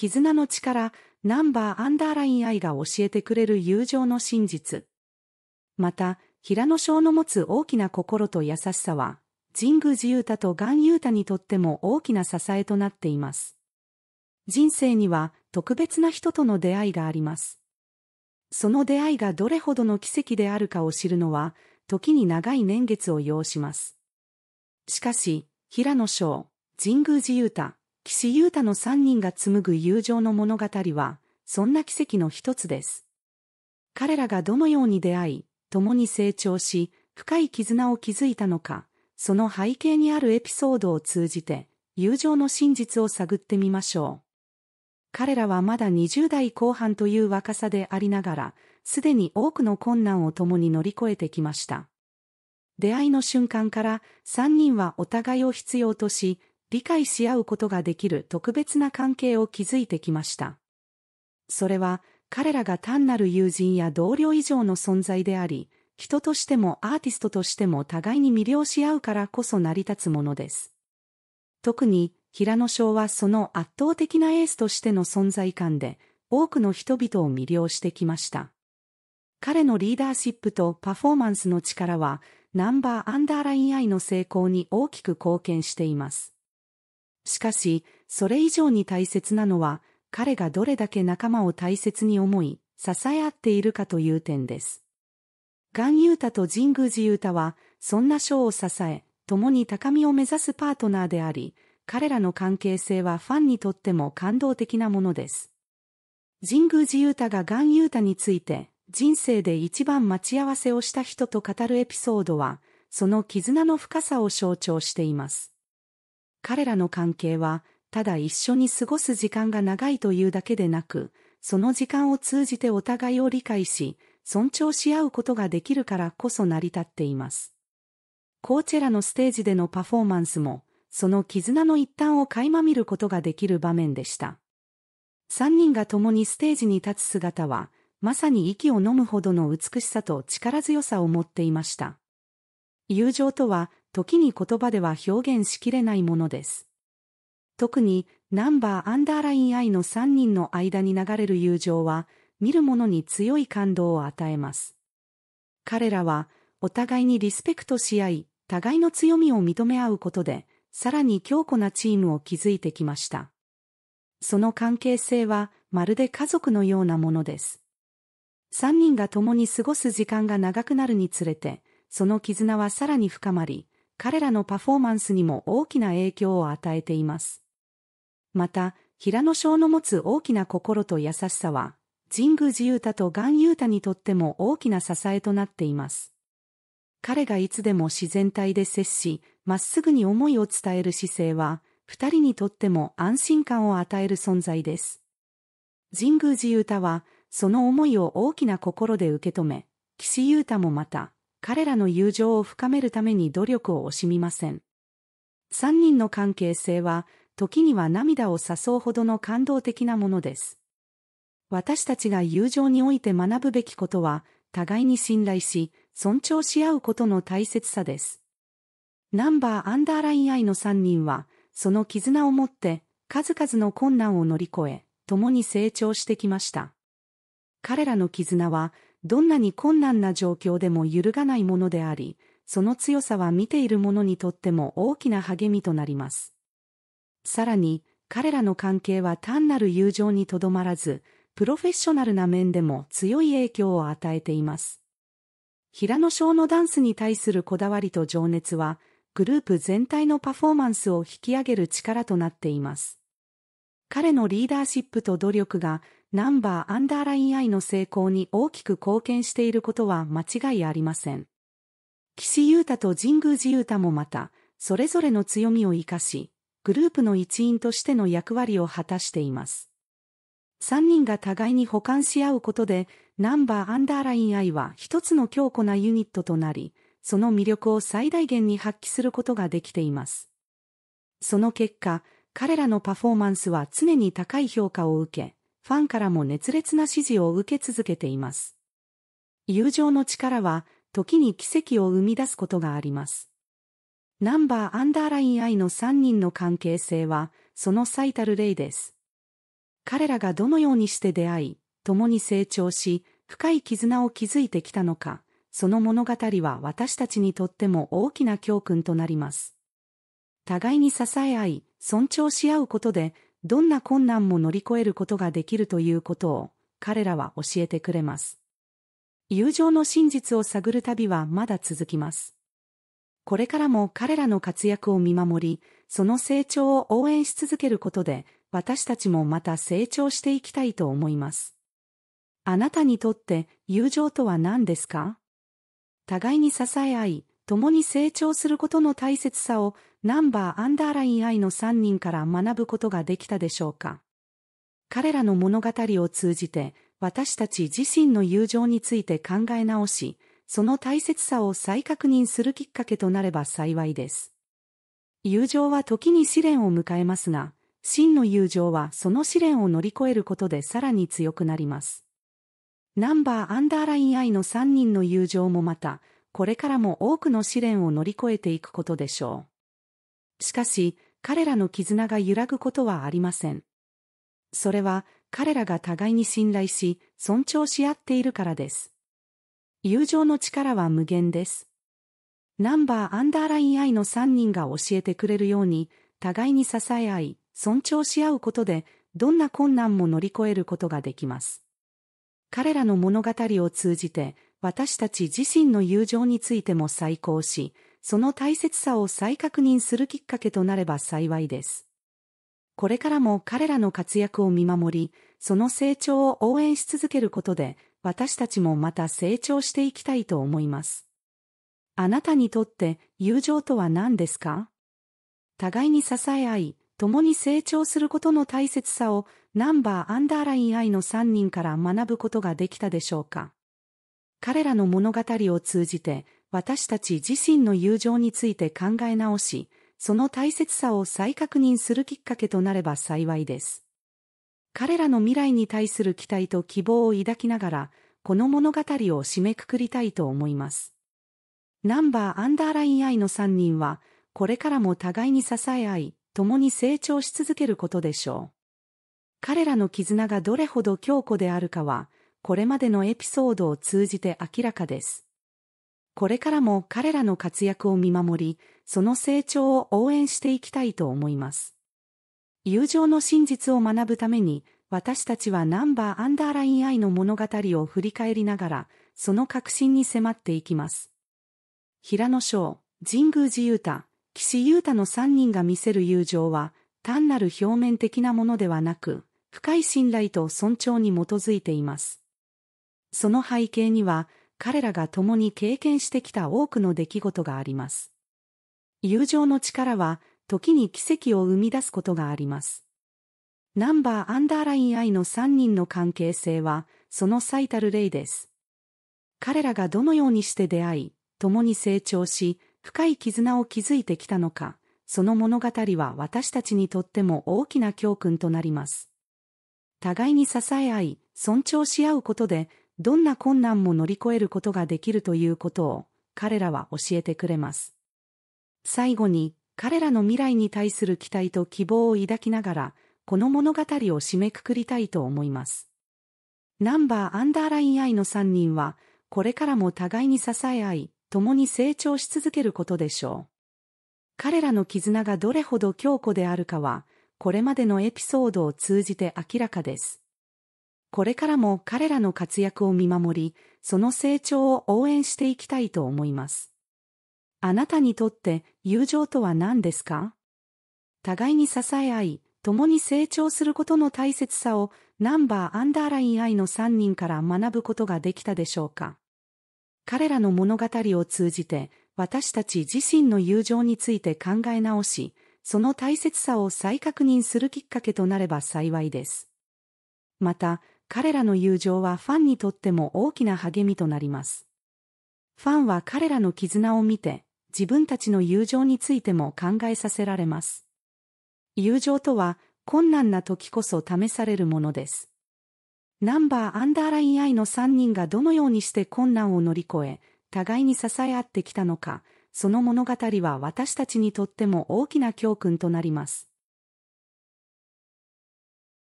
絆の力、ナンバーアンダーライン愛が教えてくれる友情の真実。また、平野翔の持つ大きな心と優しさは、神宮寺勇太と岩優太にとっても大きな支えとなっています。人生には特別な人との出会いがあります。その出会いがどれほどの奇跡であるかを知るのは、時に長い年月を要します。しかし、平野翔、神宮寺勇太、岸優太の3人が紡ぐ友情の物語は、そんな奇跡の一つです。彼らがどのように出会い、共に成長し、深い絆を築いたのか、その背景にあるエピソードを通じて、友情の真実を探ってみましょう。彼らはまだ20代後半という若さでありながら、すでに多くの困難を共に乗り越えてきました。出会いの瞬間から3人はお互いを必要とし、理解し合うことができる特別な関係を築いてきました。それは彼らが単なる友人や同僚以上の存在であり、人としてもアーティストとしても互いに魅了し合うからこそ成り立つものです。特に平野翔はその圧倒的なエースとしての存在感で多くの人々を魅了してきました。彼のリーダーシップとパフォーマンスの力はナンバーアンダーラインアイの成功に大きく貢献しています。しかし、それ以上に大切なのは、彼がどれだけ仲間を大切に思い、支え合っているかという点です。ガン太と神宮寺ユ太は、そんな賞を支え、共に高みを目指すパートナーであり、彼らの関係性はファンにとっても感動的なものです。神宮寺ユ太がガン太について、人生で一番待ち合わせをした人と語るエピソードは、その絆の深さを象徴しています。彼らの関係は、ただ一緒に過ごす時間が長いというだけでなく、その時間を通じてお互いを理解し、尊重し合うことができるからこそ成り立っています。コーチェラのステージでのパフォーマンスも、その絆の一端を垣間見ることができる場面でした。3人が共にステージに立つ姿は、まさに息を呑むほどの美しさと力強さを持っていました。友情とは時に言葉では表現しきれないものです。特に、ナンバーアンダーライン I の3人の間に流れる友情は、見る者に強い感動を与えます。彼らは、お互いにリスペクトし合い、互いの強みを認め合うことで、さらに強固なチームを築いてきました。その関係性は、まるで家族のようなものです。3人が共に過ごす時間が長くなるにつれて、その絆はさらに深まり、彼らのパフォーマンスにも大きな影響を与えています。また、平野翔の持つ大きな心と優しさは、神宮寺雄太と岩雄太にとっても大きな支えとなっています。彼がいつでも自然体で接し、まっすぐに思いを伝える姿勢は、二人にとっても安心感を与える存在です。神宮寺雄太は、その思いを大きな心で受け止め、岸優太もまた、彼らの友情を深めるために努力を惜しみません。三人の関係性は、時には涙を誘うほどの感動的なものです。私たちが友情において学ぶべきことは、互いに信頼し、尊重し合うことの大切さです。ナンバーアンダーライン愛の三人は、その絆を持って、数々の困難を乗り越え、共に成長してきました。彼らの絆は、どんなに困難な状況でも揺るがないものであり、その強さは見ている者にとっても大きな励みとなります。さらに、彼らの関係は単なる友情にとどまらず、プロフェッショナルな面でも強い影響を与えています。平野翔のダンスに対するこだわりと情熱は、グループ全体のパフォーマンスを引き上げる力となっています。彼のリーダーシップと努力がナンバーアンダーライン I の成功に大きく貢献していることは間違いありません。岸優太と神宮寺優太もまた、それぞれの強みを生かし、グループの一員としての役割を果たしています。3人が互いに補完し合うことで、ナンバーアンダーライン I は一つの強固なユニットとなり、その魅力を最大限に発揮することができています。その結果、彼らのパフォーマンスは常に高い評価を受け、ファンからも熱烈な支持を受け続けています。友情の力は、時に奇跡を生み出すことがあります。ナンバーアンダーライン I の3人の関係性は、その最たる例です。彼らがどのようにして出会い、共に成長し、深い絆を築いてきたのか、その物語は私たちにとっても大きな教訓となります。互いに支え合い、尊重し合うことで、どんな困難も乗り越えることができるということを彼らは教えてくれます。友情の真実を探る旅はまだ続きます。これからも彼らの活躍を見守り、その成長を応援し続けることで、私たちもまた成長していきたいと思います。あなたにとって友情とは何ですか互いに支え合い、共に成長することの大切さをナンバーアンダーライン愛の3人から学ぶことができたでしょうか。彼らの物語を通じて私たち自身の友情について考え直し、その大切さを再確認するきっかけとなれば幸いです。友情は時に試練を迎えますが、真の友情はその試練を乗り越えることでさらに強くなります。ナンバーアンダーライン愛の3人の友情もまた、これからも多くの試練を乗り越えていくことでしょう。しかし、彼らの絆が揺らぐことはありません。それは、彼らが互いに信頼し、尊重し合っているからです。友情の力は無限です。ナンバーアンダーライン I の3人が教えてくれるように、互いに支え合い、尊重し合うことで、どんな困難も乗り越えることができます。彼らの物語を通じて、私たち自身の友情についても再考し、その大切さを再確認するきっかけとなれば幸いです。これからも彼らの活躍を見守り、その成長を応援し続けることで、私たちもまた成長していきたいと思います。あなたにとって友情とは何ですか互いに支え合い、共に成長することの大切さをナンバーアンダーライン愛の3人から学ぶことができたでしょうか彼らの物語を通じて私たち自身の友情について考え直し、その大切さを再確認するきっかけとなれば幸いです。彼らの未来に対する期待と希望を抱きながら、この物語を締めくくりたいと思います。ナンバーアンダーライン愛の3人は、これからも互いに支え合い、共に成長し続けることでしょう。彼らの絆がどれほど強固であるかは、これまでのエピソードを通じて明らかです。これからも彼らの活躍を見守り、その成長を応援していきたいと思います。友情の真実を学ぶために、私たちはナンバーアンダーライン愛の物語を振り返りながら、その核心に迫っていきます。平野翔、神宮寺雄太、岸優太の3人が見せる友情は、単なる表面的なものではなく、深い信頼と尊重に基づいています。その背景には、彼らが共に経験してきた多くの出来事があります。友情の力は、時に奇跡を生み出すことがあります。ナンバーアンダーライン I の3人の関係性は、その最たる例です。彼らがどのようにして出会い、共に成長し、深い絆を築いてきたのか、その物語は私たちにとっても大きな教訓となります。互いに支え合い、尊重し合うことで、どんな困難も乗り越えることができるということを彼らは教えてくれます。最後に彼らの未来に対する期待と希望を抱きながらこの物語を締めくくりたいと思います。ナンバーアンダーラインイの3人はこれからも互いに支え合い共に成長し続けることでしょう。彼らの絆がどれほど強固であるかはこれまでのエピソードを通じて明らかです。これからも彼らの活躍を見守り、その成長を応援していきたいと思います。あなたにとって友情とは何ですか互いに支え合い、共に成長することの大切さをナンバーアンダーライン I の3人から学ぶことができたでしょうか彼らの物語を通じて私たち自身の友情について考え直し、その大切さを再確認するきっかけとなれば幸いです。また、彼らの友情はファンにとっても大きな励みとなります。ファンは彼らの絆を見て、自分たちの友情についても考えさせられます。友情とは、困難な時こそ試されるものです。ナンバーアンダーライン I の3人がどのようにして困難を乗り越え、互いに支え合ってきたのか、その物語は私たちにとっても大きな教訓となります。